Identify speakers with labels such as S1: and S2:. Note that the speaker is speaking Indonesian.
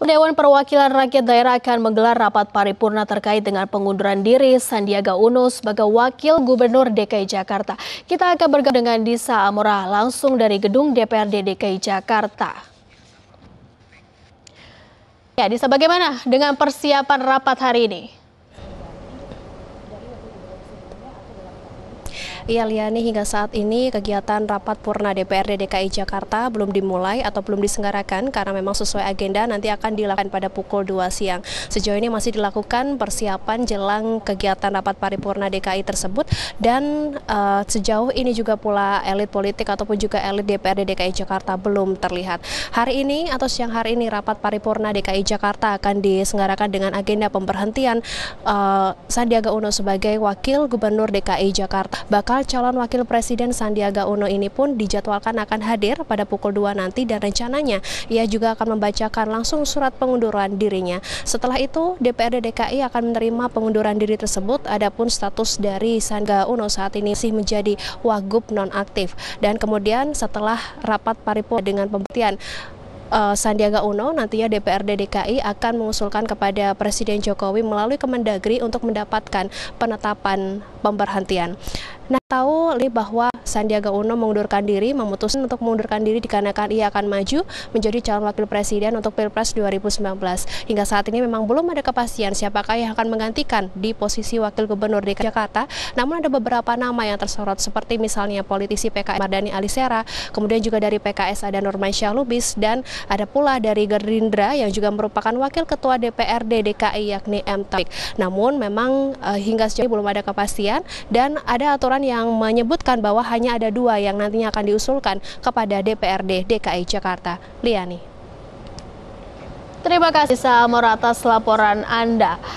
S1: Dewan Perwakilan Rakyat Daerah akan menggelar rapat paripurna terkait dengan pengunduran diri Sandiaga Uno sebagai Wakil Gubernur DKI Jakarta. Kita akan bergabung dengan Disa Amora langsung dari gedung DPRD DKI Jakarta. Ya, Disa bagaimana dengan persiapan rapat hari ini? Iya Liani, hingga saat ini kegiatan rapat
S2: purna DPRD DKI Jakarta belum dimulai atau belum disenggarakan karena memang sesuai agenda nanti akan dilakukan pada pukul 2 siang. Sejauh ini masih dilakukan persiapan jelang kegiatan rapat paripurna DKI tersebut dan uh, sejauh ini juga pula elit politik ataupun juga elit DPRD DKI Jakarta belum terlihat. Hari ini atau siang hari ini rapat paripurna DKI Jakarta akan disenggarakan dengan agenda pemberhentian uh, Sandiaga Uno sebagai wakil gubernur DKI Jakarta. Bakal calon wakil presiden Sandiaga Uno ini pun dijadwalkan akan hadir pada pukul 2 nanti dan rencananya ia juga akan membacakan langsung surat pengunduran dirinya. Setelah itu DPRD DKI akan menerima pengunduran diri tersebut adapun status dari Sandiaga Uno saat ini sih menjadi wagub nonaktif dan kemudian setelah rapat paripurna dengan pembuktian eh, Sandiaga Uno nantinya DPRD DKI akan mengusulkan kepada Presiden Jokowi melalui Kemendagri untuk mendapatkan penetapan pemberhentian. Nah, tahu Li bahwa Sandiaga Uno mengundurkan diri, memutuskan untuk mengundurkan diri dikarenakan ia akan maju menjadi calon wakil presiden untuk Pilpres 2019. Hingga saat ini memang belum ada kepastian siapakah yang akan menggantikan di posisi wakil gubernur DKI Jakarta. Namun ada beberapa nama yang tersorot seperti misalnya politisi PKS Mardani Alisera, kemudian juga dari PKS ada Norman Lubis dan ada pula dari Gerindra yang juga merupakan wakil ketua DPRD DKI yakni M Taufik. Namun memang eh, hingga sejauh ini belum ada kepastian dan ada aturan yang yang menyebutkan bahwa hanya ada dua yang nantinya akan diusulkan kepada DPRD DKI Jakarta. Liani. Terima kasih Samor atas laporan Anda.